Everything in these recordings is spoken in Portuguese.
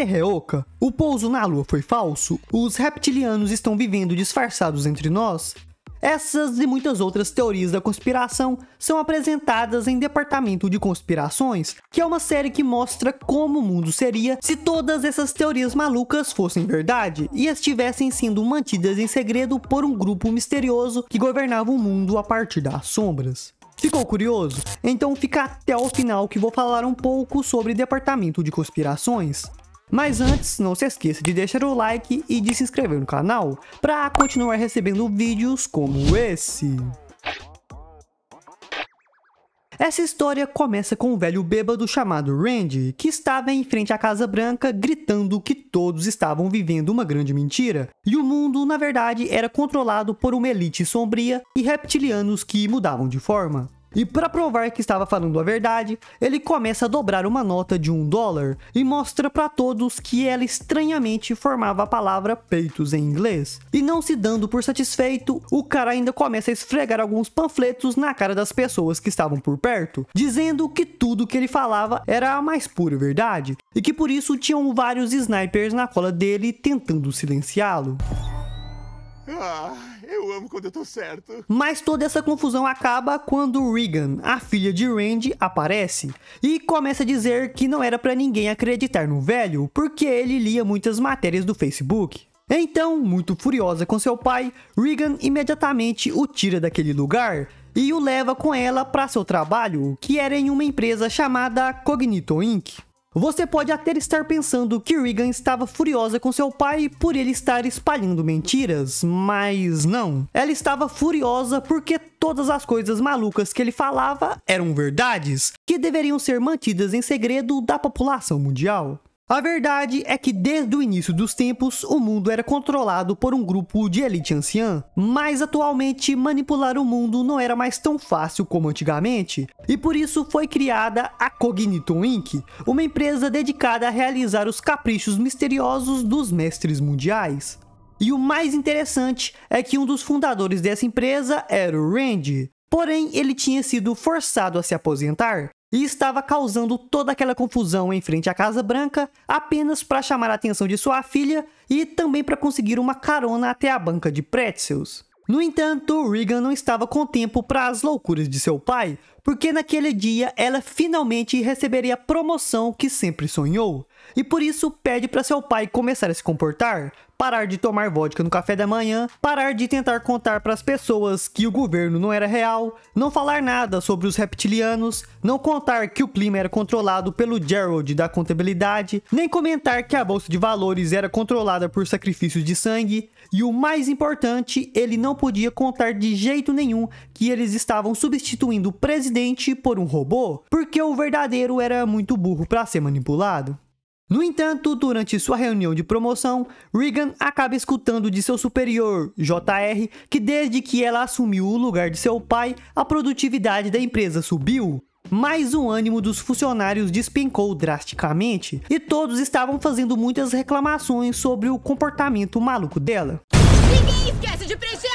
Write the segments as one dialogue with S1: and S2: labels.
S1: Terra é oca? O pouso na Lua foi falso? Os reptilianos estão vivendo disfarçados entre nós? Essas e muitas outras teorias da conspiração são apresentadas em Departamento de Conspirações, que é uma série que mostra como o mundo seria se todas essas teorias malucas fossem verdade e estivessem sendo mantidas em segredo por um grupo misterioso que governava o mundo a partir das sombras. Ficou curioso? Então fica até o final que vou falar um pouco sobre Departamento de Conspirações. Mas antes, não se esqueça de deixar o like e de se inscrever no canal para continuar recebendo vídeos como esse. Essa história começa com um velho bêbado chamado Randy, que estava em frente à Casa Branca gritando que todos estavam vivendo uma grande mentira, e o mundo, na verdade, era controlado por uma elite sombria e reptilianos que mudavam de forma. E para provar que estava falando a verdade, ele começa a dobrar uma nota de um dólar e mostra para todos que ela estranhamente formava a palavra peitos em inglês. E não se dando por satisfeito, o cara ainda começa a esfregar alguns panfletos na cara das pessoas que estavam por perto, dizendo que tudo que ele falava era a mais pura verdade e que por isso tinham vários snipers na cola dele tentando silenciá-lo. Ah, eu amo quando eu tô certo. Mas toda essa confusão acaba quando Regan, a filha de Randy, aparece e começa a dizer que não era para ninguém acreditar no velho porque ele lia muitas matérias do Facebook. Então, muito furiosa com seu pai, Regan imediatamente o tira daquele lugar e o leva com ela para seu trabalho, que era em uma empresa chamada Cognito Inc. Você pode até estar pensando que Regan estava furiosa com seu pai por ele estar espalhando mentiras, mas não. Ela estava furiosa porque todas as coisas malucas que ele falava eram verdades, que deveriam ser mantidas em segredo da população mundial. A verdade é que desde o início dos tempos, o mundo era controlado por um grupo de elite anciã, mas atualmente manipular o mundo não era mais tão fácil como antigamente, e por isso foi criada a Cogniton Inc., uma empresa dedicada a realizar os caprichos misteriosos dos mestres mundiais. E o mais interessante é que um dos fundadores dessa empresa era o Randy, porém ele tinha sido forçado a se aposentar, e estava causando toda aquela confusão em frente à Casa Branca apenas para chamar a atenção de sua filha e também para conseguir uma carona até a banca de pretzels. No entanto, Regan não estava com tempo para as loucuras de seu pai, porque naquele dia ela finalmente receberia a promoção que sempre sonhou e por isso pede para seu pai começar a se comportar, parar de tomar vodka no café da manhã, parar de tentar contar para as pessoas que o governo não era real, não falar nada sobre os reptilianos, não contar que o clima era controlado pelo Gerald da contabilidade, nem comentar que a bolsa de valores era controlada por sacrifícios de sangue, e o mais importante, ele não podia contar de jeito nenhum que eles estavam substituindo o presidente por um robô, porque o verdadeiro era muito burro para ser manipulado. No entanto, durante sua reunião de promoção, Regan acaba escutando de seu superior, JR, que desde que ela assumiu o lugar de seu pai, a produtividade da empresa subiu. Mas o ânimo dos funcionários despencou drasticamente e todos estavam fazendo muitas reclamações sobre o comportamento maluco dela. Ninguém esquece de preencher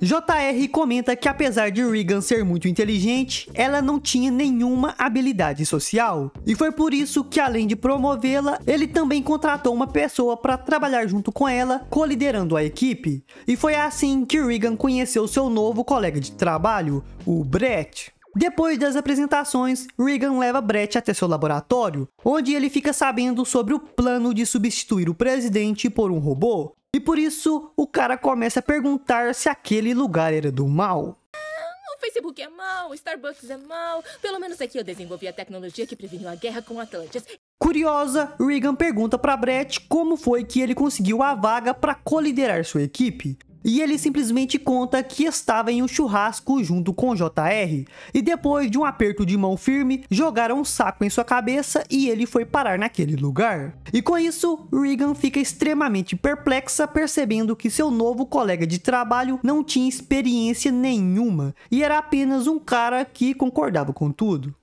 S1: JR comenta que apesar de Regan ser muito inteligente, ela não tinha nenhuma habilidade social. E foi por isso que além de promovê-la, ele também contratou uma pessoa para trabalhar junto com ela, coliderando a equipe. E foi assim que Regan conheceu seu novo colega de trabalho, o Brett. Depois das apresentações, Regan leva Brett até seu laboratório, onde ele fica sabendo sobre o plano de substituir o presidente por um robô. E por isso, o cara começa a perguntar se aquele lugar era do mal. O Facebook é mal, Starbucks é mal. Pelo menos aqui eu desenvolvi a tecnologia que preveniu a guerra com Atlantis. Curiosa, Regan pergunta para Brett como foi que ele conseguiu a vaga para coliderar sua equipe. E ele simplesmente conta que estava em um churrasco junto com JR, e depois de um aperto de mão firme, jogaram um saco em sua cabeça e ele foi parar naquele lugar. E com isso, Regan fica extremamente perplexa percebendo que seu novo colega de trabalho não tinha experiência nenhuma e era apenas um cara que concordava com tudo.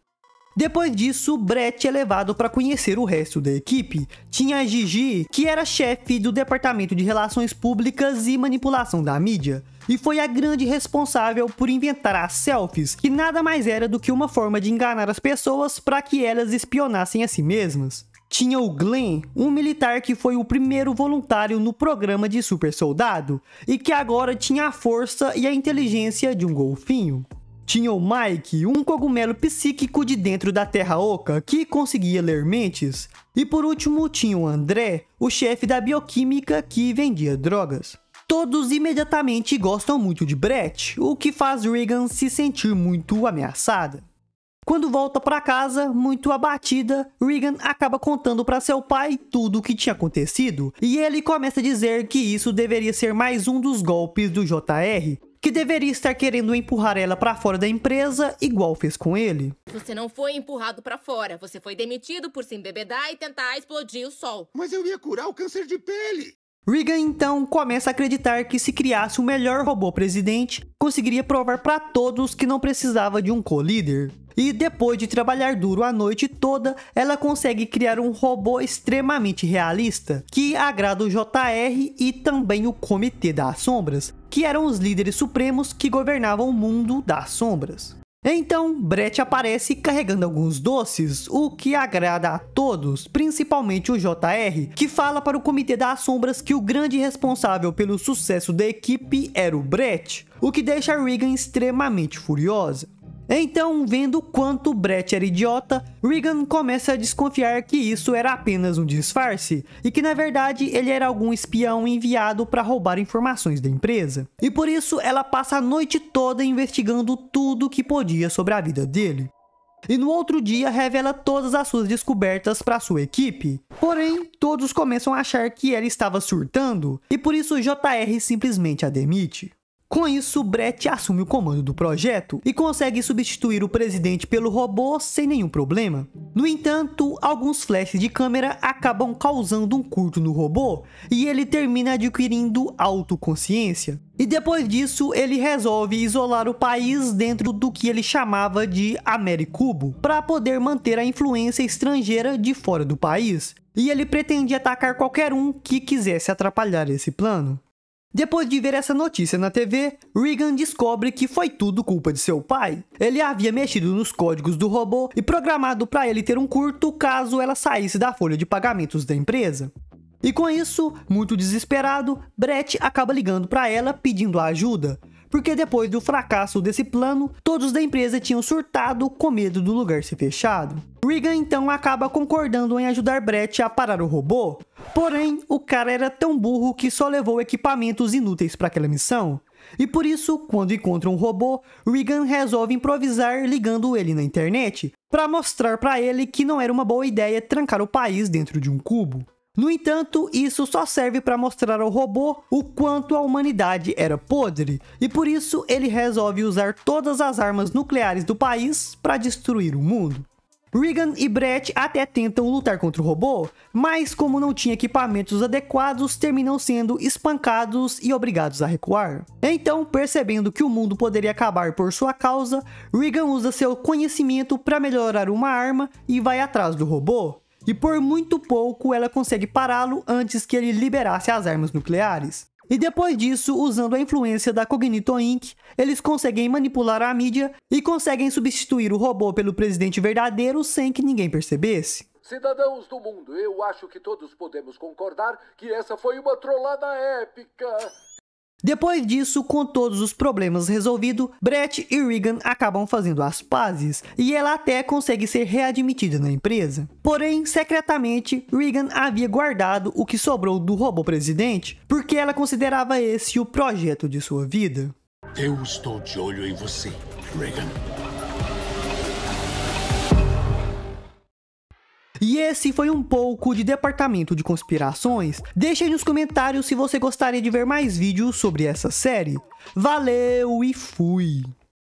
S1: Depois disso, Brett é levado para conhecer o resto da equipe. Tinha a Gigi, que era chefe do departamento de relações públicas e manipulação da mídia, e foi a grande responsável por inventar as selfies, que nada mais era do que uma forma de enganar as pessoas para que elas espionassem a si mesmas. Tinha o Glenn, um militar que foi o primeiro voluntário no programa de super soldado e que agora tinha a força e a inteligência de um golfinho. Tinha o Mike, um cogumelo psíquico de dentro da Terra Oca que conseguia ler mentes. E por último tinha o André, o chefe da bioquímica que vendia drogas. Todos imediatamente gostam muito de Brett, o que faz Regan se sentir muito ameaçada. Quando volta para casa, muito abatida, Regan acaba contando para seu pai tudo o que tinha acontecido, e ele começa a dizer que isso deveria ser mais um dos golpes do JR, que deveria estar querendo empurrar ela para fora da empresa, igual fez com ele. Você não foi empurrado para fora, você foi demitido por se embebedar e tentar explodir o sol. Mas eu ia curar o câncer de pele! Reagan então começa a acreditar que se criasse o melhor robô presidente, conseguiria provar para todos que não precisava de um co-líder. E depois de trabalhar duro a noite toda, ela consegue criar um robô extremamente realista, que agrada o JR e também o Comitê das Sombras, que eram os líderes supremos que governavam o mundo das sombras. Então, Brett aparece carregando alguns doces, o que agrada a todos, principalmente o JR, que fala para o Comitê das Sombras que o grande responsável pelo sucesso da equipe era o Brett, o que deixa Regan extremamente furiosa. Então, vendo quanto Brett era idiota, Regan começa a desconfiar que isso era apenas um disfarce e que na verdade ele era algum espião enviado para roubar informações da empresa. E por isso ela passa a noite toda investigando tudo que podia sobre a vida dele. E no outro dia revela todas as suas descobertas para sua equipe. Porém, todos começam a achar que ela estava surtando e por isso JR simplesmente a demite. Com isso, Brett assume o comando do projeto e consegue substituir o presidente pelo robô sem nenhum problema. No entanto, alguns flashes de câmera acabam causando um curto no robô e ele termina adquirindo autoconsciência. E depois disso, ele resolve isolar o país dentro do que ele chamava de Americubo, para poder manter a influência estrangeira de fora do país. E ele pretendia atacar qualquer um que quisesse atrapalhar esse plano. Depois de ver essa notícia na TV, Regan descobre que foi tudo culpa de seu pai. Ele havia mexido nos códigos do robô e programado para ele ter um curto caso ela saísse da folha de pagamentos da empresa. E com isso, muito desesperado, Brett acaba ligando para ela pedindo ajuda, porque depois do fracasso desse plano, todos da empresa tinham surtado com medo do lugar ser fechado. Regan então acaba concordando em ajudar Brett a parar o robô, Porém, o cara era tão burro que só levou equipamentos inúteis para aquela missão. E por isso, quando encontra um robô, Regan resolve improvisar ligando ele na internet, para mostrar para ele que não era uma boa ideia trancar o país dentro de um cubo. No entanto, isso só serve para mostrar ao robô o quanto a humanidade era podre, e por isso ele resolve usar todas as armas nucleares do país para destruir o mundo. Regan e Brett até tentam lutar contra o robô, mas como não tinha equipamentos adequados, terminam sendo espancados e obrigados a recuar. Então, percebendo que o mundo poderia acabar por sua causa, Regan usa seu conhecimento para melhorar uma arma e vai atrás do robô, e por muito pouco ela consegue pará-lo antes que ele liberasse as armas nucleares. E depois disso, usando a influência da Cognito Inc., eles conseguem manipular a mídia e conseguem substituir o robô pelo presidente verdadeiro sem que ninguém percebesse. Cidadãos do mundo, eu acho que todos podemos concordar que essa foi uma trollada épica. Depois disso, com todos os problemas resolvidos, Brett e Regan acabam fazendo as pazes e ela até consegue ser readmitida na empresa. Porém, secretamente, Regan havia guardado o que sobrou do robô presidente porque ela considerava esse o projeto de sua vida. Eu estou de olho em você, Regan. E esse foi um pouco de Departamento de Conspirações. Deixe aí nos comentários se você gostaria de ver mais vídeos sobre essa série. Valeu e fui!